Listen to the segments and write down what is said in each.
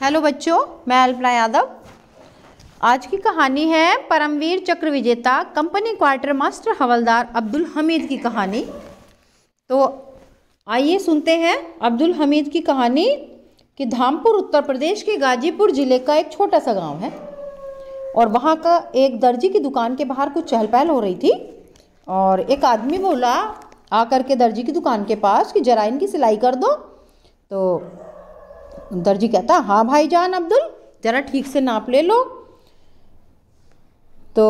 hello बच्चों मैं अल्पना यादव आज की कहानी है परमवीर चक्र विजेता कंपनी क्वार्टर मास्टर हवलदार अब्दुल हमीद की कहानी तो आइए सुनते हैं अब्दुल हमीद की कहानी कि धामपुर उत्तर प्रदेश के गाजीपुर ज़िले का एक छोटा सा गांव है और वहाँ का एक दर्जी की दुकान के बाहर कुछ चहल पहल हो रही थी और एक आदमी बोला आकर के दर्जी की दुकान के पास कि जराइन की सिलाई कर दो तो दर्जी कहता हाँ भाई जान अब्दुल ज़रा ठीक से नाप ले लो तो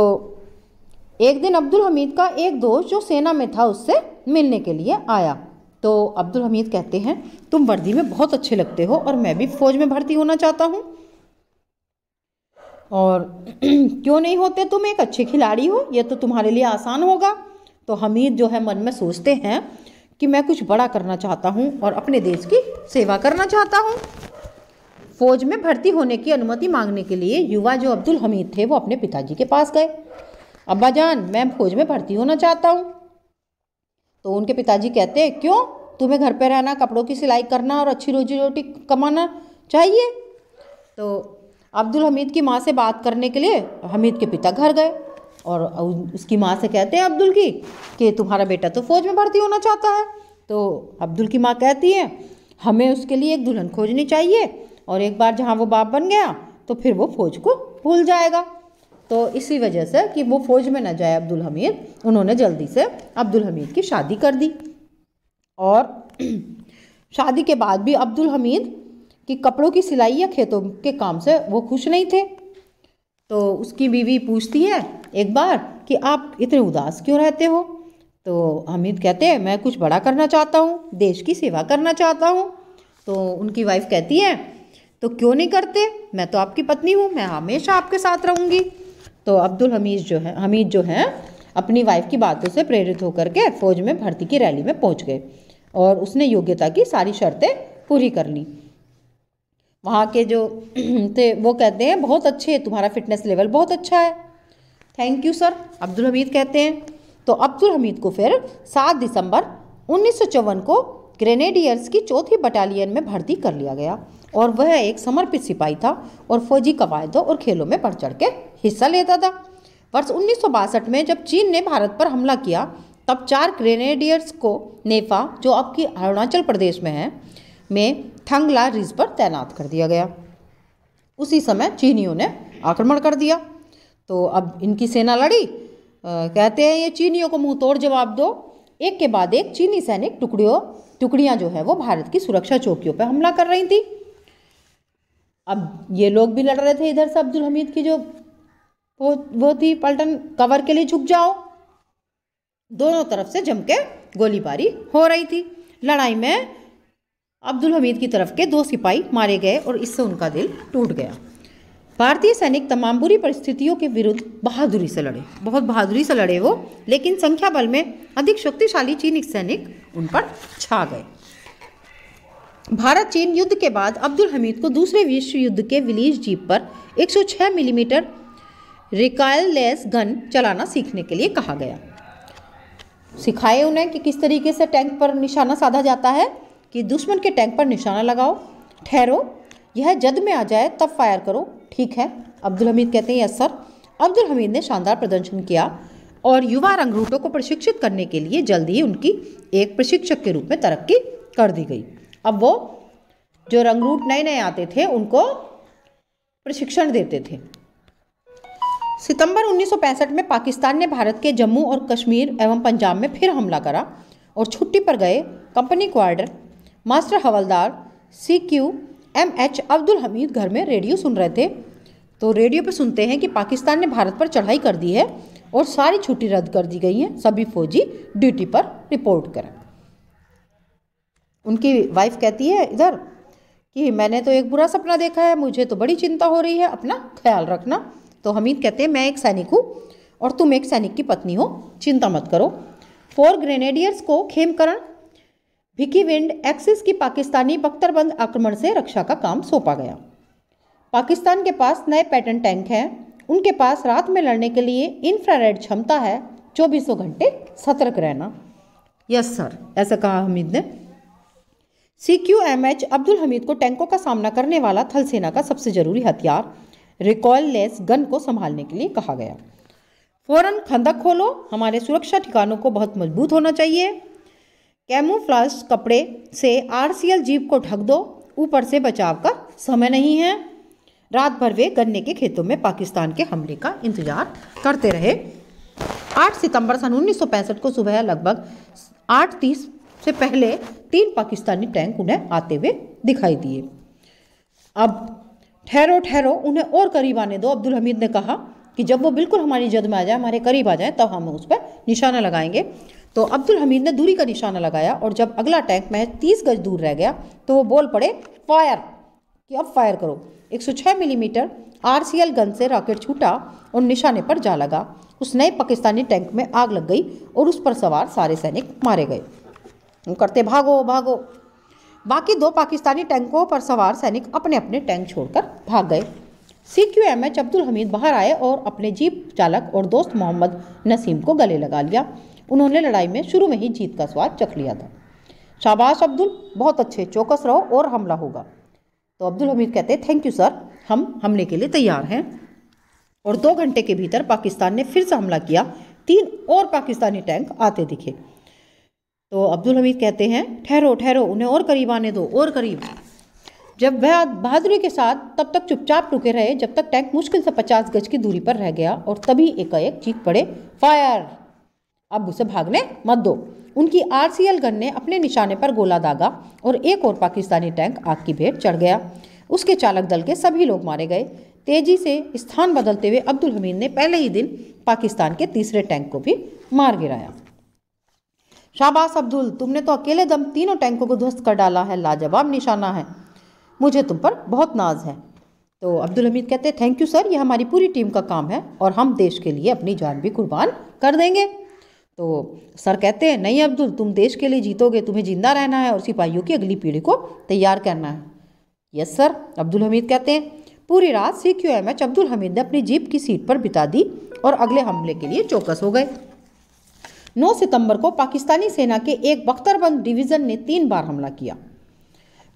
एक दिन अब्दुल हमीद का एक दोस्त जो सेना में था उससे मिलने के लिए आया तो अब्दुल हमीद कहते हैं तुम वर्दी में बहुत अच्छे लगते हो और मैं भी फ़ौज में भर्ती होना चाहता हूँ और क्यों नहीं होते तुम एक अच्छे खिलाड़ी हो यह तो तुम्हारे लिए आसान होगा तो हमीद जो है मन में सोचते हैं कि मैं कुछ बड़ा करना चाहता हूँ और अपने देश की सेवा करना चाहता हूँ फौज में भर्ती होने की अनुमति मांगने के लिए युवा जो अब्दुल हमीद थे वो अपने पिताजी के पास गए अब्बा जान मैं फौज में भर्ती होना चाहता हूँ तो उनके पिताजी कहते हैं क्यों तुम्हें घर पर रहना कपड़ों की सिलाई करना और अच्छी रोजी रोटी कमाना चाहिए तो अब्दुल हमीद की माँ से बात करने के लिए हमीद के पिता घर गए और उसकी माँ से कहते हैं अब्दुल की कि तुम्हारा बेटा तो फौज में भर्ती होना चाहता है तो अब्दुल की माँ कहती है हमें उसके लिए एक दुल्हन खोजनी चाहिए और एक बार जहाँ वो बाप बन गया तो फिर वो फौज को भूल जाएगा तो इसी वजह से कि वो फौज में न जाए अब्दुल हमीद उन्होंने जल्दी से अब्दुल हमीद की शादी कर दी और शादी के बाद भी अब्दुल हमीद की कपड़ों की सिलाई या खेतों के काम से वो खुश नहीं थे तो उसकी बीवी पूछती है एक बार कि आप इतने उदास क्यों रहते हो तो हमीद कहते हैं मैं कुछ बड़ा करना चाहता हूँ देश की सेवा करना चाहता हूँ तो उनकी वाइफ कहती है तो क्यों नहीं करते मैं तो आपकी पत्नी हूँ मैं हमेशा आपके साथ रहूँगी तो अब्दुल हमीद जो है हमीद जो हैं अपनी वाइफ की बातों से प्रेरित होकर के फौज में भर्ती की रैली में पहुँच गए और उसने योग्यता की सारी शर्तें पूरी कर ली वहाँ के जो थे वो कहते हैं बहुत अच्छे तुम्हारा फिटनेस लेवल बहुत अच्छा है thank you sir Abdul Hamid कहते हैं तो अब्दुल हमीद को फिर सात दिसंबर उन्नीस को ग्रेनेडियर्स की चौथी बटालियन में भर्ती कर लिया गया और वह एक समर्पित सिपाही था और फौजी कवायदों और खेलों में बढ़ चढ़ के हिस्सा लेता था वर्ष उन्नीस में जब चीन ने भारत पर हमला किया तब चार ग्रेनेडियर्स को नेफा जो अब की अरुणाचल प्रदेश में है में थंगला रिज पर तैनात कर दिया गया उसी समय चीनियों ने आक्रमण कर दिया तो अब इनकी सेना लड़ी आ, कहते हैं ये चीनियों को मुंह तोड़ जवाब दो एक के बाद एक चीनी सैनिक टुकड़ियों टुकड़ियां जो है वो भारत की सुरक्षा चौकियों पर हमला कर रही थी अब ये लोग भी लड़ रहे थे इधर से अब्दुल हमीद की जो वो वो थी पलटन कवर के लिए झुक जाओ दोनों तरफ से जम के गोलीबारी हो रही थी लड़ाई में अब्दुल हमीद की तरफ के दो सिपाही मारे गए और इससे उनका दिल टूट गया भारतीय सैनिक तमाम बुरी परिस्थितियों के विरुद्ध बहादुरी से लड़े बहुत बहादुरी से लड़े वो लेकिन संख्या बल में अधिक शक्तिशाली चीनी सैनिक उन पर छा गए भारत चीन युद्ध के बाद अब्दुल हमीद को दूसरे विश्व युद्ध के विलीज जीप पर 106 मिलीमीटर रिकायलेस गन चलाना सीखने के लिए कहा गया सिखाए उन्हें कि किस तरीके से टैंक पर निशाना साधा जाता है कि दुश्मन के टैंक पर निशाना लगाओ ठहरो यह जद में आ जाए तब फायर करो ठीक है अब्दुल हमीद कहते हैं यस सर अब्दुल हमीद ने शानदार प्रदर्शन किया और युवा रंगरूटों को प्रशिक्षित करने के लिए जल्द ही उनकी एक प्रशिक्षक के रूप में तरक्की कर दी गई अब वो जो रंगरूट नए नए आते थे उनको प्रशिक्षण देते थे सितंबर 1965 में पाकिस्तान ने भारत के जम्मू और कश्मीर एवं पंजाब में फिर हमला करा और छुट्टी पर गए कंपनी क्वार्टर मास्टर हवलदार C Q M H Abdul Hamid घर में रेडियो सुन रहे थे तो रेडियो पर सुनते हैं कि पाकिस्तान ने भारत पर चढ़ाई कर दी है और सारी छुट्टी रद्द कर दी गई हैं सभी फौजी ड्यूटी पर रिपोर्ट करें उनकी वाइफ कहती है इधर कि मैंने तो एक बुरा सपना देखा है मुझे तो बड़ी चिंता हो रही है अपना ख्याल रखना तो हमीद कहते हैं मैं एक सैनिक हूँ और तुम एक सैनिक की पत्नी हो चिंता मत करो फोर ग्रेनेडियर्स को खेमकरण भिकी विंड एक्सिस की पाकिस्तानी बख्तरबंद आक्रमण से रक्षा का काम सौंपा गया पाकिस्तान के पास नए पैटर्न टैंक हैं उनके पास रात में लड़ने के लिए इंफ्रारेड क्षमता है चौबीसों घंटे सतर्क रहना यस सर ऐसा कहा हमीद ने C Q M H Abdul Hamid को टैंकों का सामना करने वाला थल सेना का सबसे ज़रूरी हथियार रिकॉयल लेस गन को संभालने के लिए कहा गया फौरन खंदक खोलो हमारे सुरक्षा ठिकानों को बहुत मजबूत होना चाहिए कैमोफ्लाज कपड़े से आरसीएल जीप को ढक दो ऊपर से बचाव का समय नहीं है रात भर वे गन्ने के खेतों में पाकिस्तान के हमले का इंतजार करते रहे 8 सितंबर सन 1965 को सुबह लगभग 8:30 तीस से पहले तीन पाकिस्तानी टैंक उन्हें आते हुए दिखाई दिए अब ठहरो ठहरो उन्हें और करीब आने दो अब्दुल हमीद ने कहा कि जब वो बिल्कुल हमारी जद में आ जाए हमारे करीब आ जाए तब तो हम उस पर निशाना लगाएंगे तो अब्दुल हमीद ने दूरी का निशाना लगाया और जब अगला टैंक में तीस गज दूर रह गया तो वो बोल पड़े फायर कि अब फायर करो 106 millimetre R C L gun से रॉकेट छूटा और निशाने पर जा लगा उस नए पाकिस्तानी टैंक में आग लग गई और उस पर सवार सारे सैनिक मारे गए वो करते भागो भागो बाकी दो पाकिस्तानी टैंकों पर सवार सैनिक अपने अपने टैंक छोड़कर भाग गए C Q M H Abdul Hamid बाहर आए और अपने जीप चालक और दोस्त मोहम्मद नसीम को गले लगा लिया उन्होंने लड़ाई में शुरू में ही जीत का स्वाद चख लिया था शाबाश अब्दुल बहुत अच्छे चौकस रहो और हमला होगा तो अब्दुल हमीद कहते थैंक यू सर हम हमले के लिए तैयार हैं और दो घंटे के भीतर पाकिस्तान ने फिर से हमला किया तीन और पाकिस्तानी टैंक आते दिखे तो अब्दुल हमीद कहते हैं ठहरो ठहरो उन्हें और करीब आने दो और करीब जब वह बहादुरी के साथ तब तक चुपचाप रुके रहे जब तक टैंक मुश्किल से पचास गज की दूरी पर रह गया और तभी एकाएक चीख पड़े फायर अब उसे भागने मत दो उनकी एल गन ने अपने निशाने पर गोला दागा और एक और पाकिस्तानी टैंक आग की भेंट चढ़ गया उसके चालक दल के सभी लोग मारे गए तेजी से स्थान बदलते हुए अब्दुल हमीद ने पहले ही दिन पाकिस्तान के तीसरे टैंक को भी मार गिराया शाबाश अब्दुल तुमने तो अकेले दम तीनों टैंकों को ध्वस्त कर डाला है लाजवाब निशाना है मुझे तुम पर बहुत नाज है तो अब्दुल हमीद कहते हैं थैंक यू सर ये हमारी पूरी टीम का काम है और हम देश के लिए अपनी जान भी कुर्बान कर देंगे तो सर कहते हैं नहीं अब्दुल तुम देश के लिए जीतोगे तुम्हें जिंदा रहना है और सिपाहियों की अगली पीढ़ी को तैयार करना है यस सर अब्दुल हमीद कहते हैं पूरी रात C Q M H Abdul Hamid ने अपनी जीप की सीट पर बिता दी और अगले हमले के लिए चौकस हो गए 9 सितंबर को पाकिस्तानी सेना के एक बख्तरबंद डिवीज़न ने तीन बार हमला किया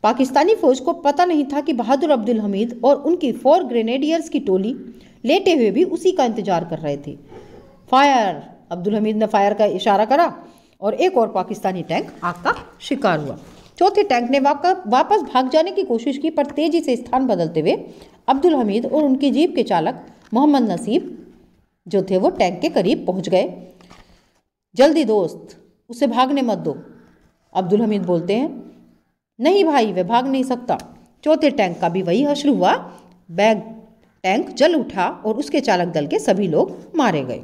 पाकिस्तानी फौज को पता नहीं था कि बहादुर अब्दुल हमीद और उनकी फोर ग्रेनेडियर्स की टोली लेटे हुए भी उसी का इंतजार कर रहे थे फायर अब्दुल हमीद ने फायर का इशारा करा और एक और पाकिस्तानी टैंक आग का शिकार हुआ चौथे टैंक ने वापस भाग जाने की कोशिश की पर तेजी से स्थान बदलते हुए अब्दुल हमीद और उनकी जीप के चालक मोहम्मद नसीब जो थे वो टैंक के करीब पहुंच गए जल्दी दोस्त उसे भागने मत दो अब्दुल हमीद बोलते हैं नहीं भाई वह भाग नहीं सकता चौथे टैंक का भी वही हश्र हुआ बैग टैंक जल उठा और उसके चालक दल के सभी लोग मारे गए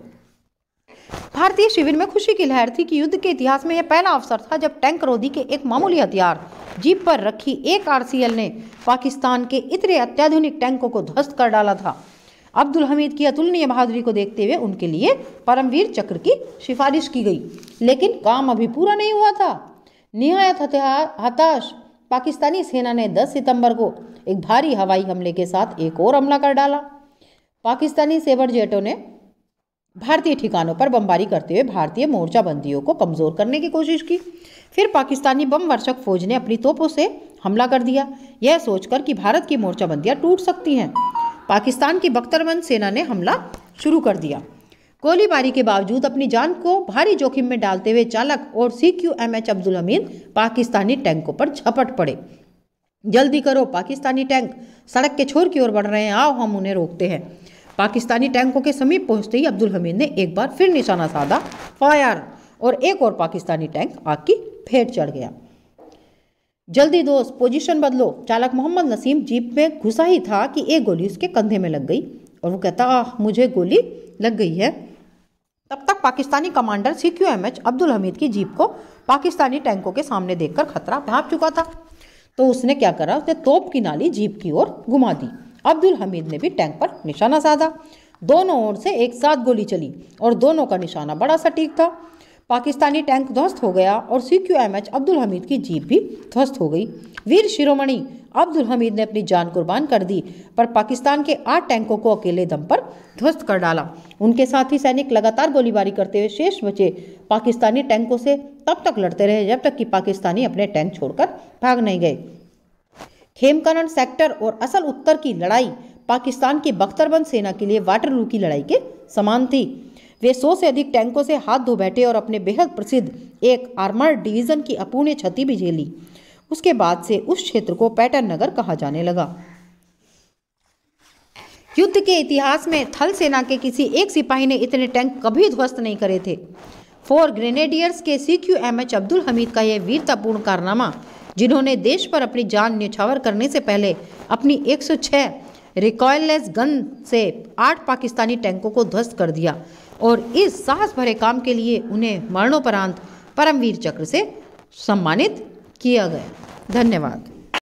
भारतीय शिविर में खुशी की लहर थी कि युद्ध के इतिहास में यह पहला अवसर था जब टैंक रोधी के एक मामूली हथियार जीप पर रखी एक आरसीएल ने पाकिस्तान के इतने अत्याधुनिक टैंकों को ध्वस्त कर डाला था अब्दुल हमीद की अतुलनीय बहादुरी को देखते हुए उनके लिए परमवीर चक्र की सिफारिश की गई लेकिन काम अभी पूरा नहीं हुआ था निहायत हताश पाकिस्तानी सेना ने 10 सितंबर को एक भारी हवाई हमले के साथ एक और हमला कर डाला पाकिस्तानी सेवर जेटों ने भारतीय ठिकानों पर बमबारी करते हुए भारतीय मोर्चाबंदियों को कमज़ोर करने की कोशिश की फिर पाकिस्तानी बम वर्षक फौज ने अपनी तोपों से हमला कर दिया यह सोचकर कि भारत की मोर्चाबंदियां टूट सकती हैं पाकिस्तान की बख्तरबंद सेना ने हमला शुरू कर दिया गोलीबारी के बावजूद अपनी जान को भारी जोखिम में डालते हुए चालक और C Q M H Abdul Hamid Pakistani टैंकों पर झपट पड़े जल्दी करो पाकिस्तानी टैंक सड़क के छोर की ओर बढ़ रहे हैं आओ हम उन्हें रोकते हैं पाकिस्तानी टैंकों के समीप पहुंचते ही अब्दुल हमीद ने एक बार फिर निशाना साधा फायर और एक और पाकिस्तानी टैंक आग की फेंट चढ़ गया जल्दी दोस्त पोजीशन बदलो चालक मोहम्मद नसीम जीप में घुसा ही था कि एक गोली उसके कंधे में लग गई और वो कहता आह मुझे गोली लग गई है तब तक Pakistani commander C Q M H Abdul Hamid की जीप को पाकिस्तानी टैंकों के सामने देखकर खतरा भाप चुका था तो उसने क्या करा उसने तोप की नाली जीप की ओर घुमा दी अब्दुल हमीद ने भी टैंक पर निशाना साधा दोनों ओर से एक साथ गोली चली और दोनों का निशाना बड़ा सटीक था पाकिस्तानी टैंक ध्वस्त हो गया और C Q M H Abdul Hamid की जीप भी ध्वस्त हो गई वीर शिरोमणि अब्दुल हमीद ने अपनी जान कुर्बान कर दी पर पाकिस्तान के आठ टैंकों को अकेले दम पर ध्वस्त कर डाला उनके साथ ही सैनिक लगातार गोलीबारी करते हुए शेष बचे पाकिस्तानी टैंकों से तब तक लड़ते रहे जब तक कि पाकिस्तानी अपने टैंक छोड़कर भाग नहीं गए खेमकरण सेक्टर और असल उत्तर की लड़ाई पाकिस्तान की बख्तरबंद सेना के लिए वाटरलू की लड़ाई के समान थी वे सौ से अधिक टैंकों से हाथ धो बैठे और अपने बेहद प्रसिद्ध एक आर्मर डिवीजन की अपूर्णीय क्षति भी झेली उसके बाद से उस क्षेत्र को पैटर्न नगर कहा जाने लगा युद्ध के इतिहास में थल सेना के किसी एक सिपाही ने इतने टैंक कभी ध्वस्त नहीं करे थे फोर ग्रेनेडियर्स के C Q M H Abdul Hamid का यह वीरतापूर्ण कारनामा जिन्होंने देश पर अपनी जान न्यौछावर करने से पहले अपनी 106 रिकॉयललेस गन से आठ पाकिस्तानी टैंकों को ध्वस्त कर दिया और इस साहस भरे काम के लिए उन्हें मरणोपरांत परमवीर चक्र से सम्मानित किया गया धन्यवाद